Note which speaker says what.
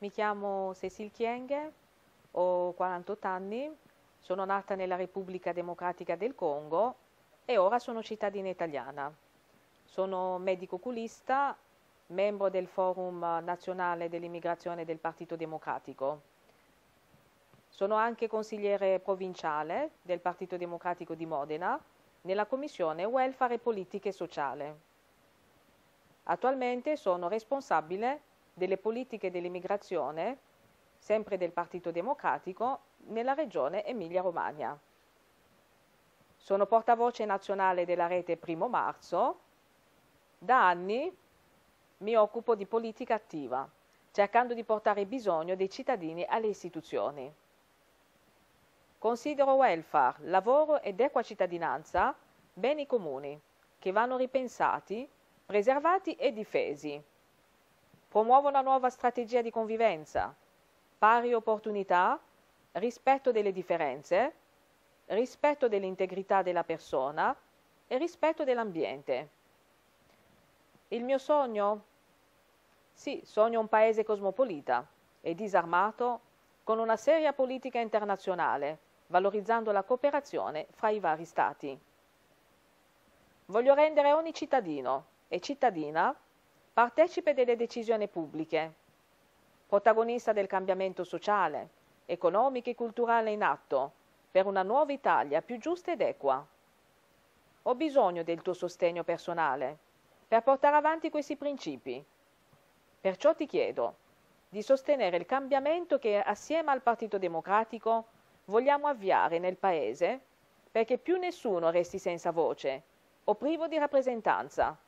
Speaker 1: Mi chiamo Cecil Chienge, ho 48 anni, sono nata nella Repubblica Democratica del Congo e ora sono cittadina italiana. Sono medico oculista, membro del Forum Nazionale dell'Immigrazione del Partito Democratico. Sono anche consigliere provinciale del Partito Democratico di Modena nella Commissione Welfare e Politiche Sociali. Attualmente sono responsabile delle politiche dell'immigrazione, sempre del Partito Democratico, nella regione Emilia-Romagna. Sono portavoce nazionale della rete Primo Marzo. Da anni mi occupo di politica attiva, cercando di portare il bisogno dei cittadini alle istituzioni. Considero welfare, lavoro ed equa cittadinanza beni comuni che vanno ripensati, preservati e difesi Promuove una nuova strategia di convivenza, pari opportunità, rispetto delle differenze, rispetto dell'integrità della persona e rispetto dell'ambiente. Il mio sogno? Sì, sogno un paese cosmopolita e disarmato con una seria politica internazionale, valorizzando la cooperazione fra i vari Stati. Voglio rendere ogni cittadino e cittadina Partecipe delle decisioni pubbliche, protagonista del cambiamento sociale, economico e culturale in atto, per una nuova Italia più giusta ed equa. Ho bisogno del tuo sostegno personale per portare avanti questi principi. Perciò ti chiedo di sostenere il cambiamento che assieme al Partito Democratico vogliamo avviare nel Paese perché più nessuno resti senza voce o privo di rappresentanza.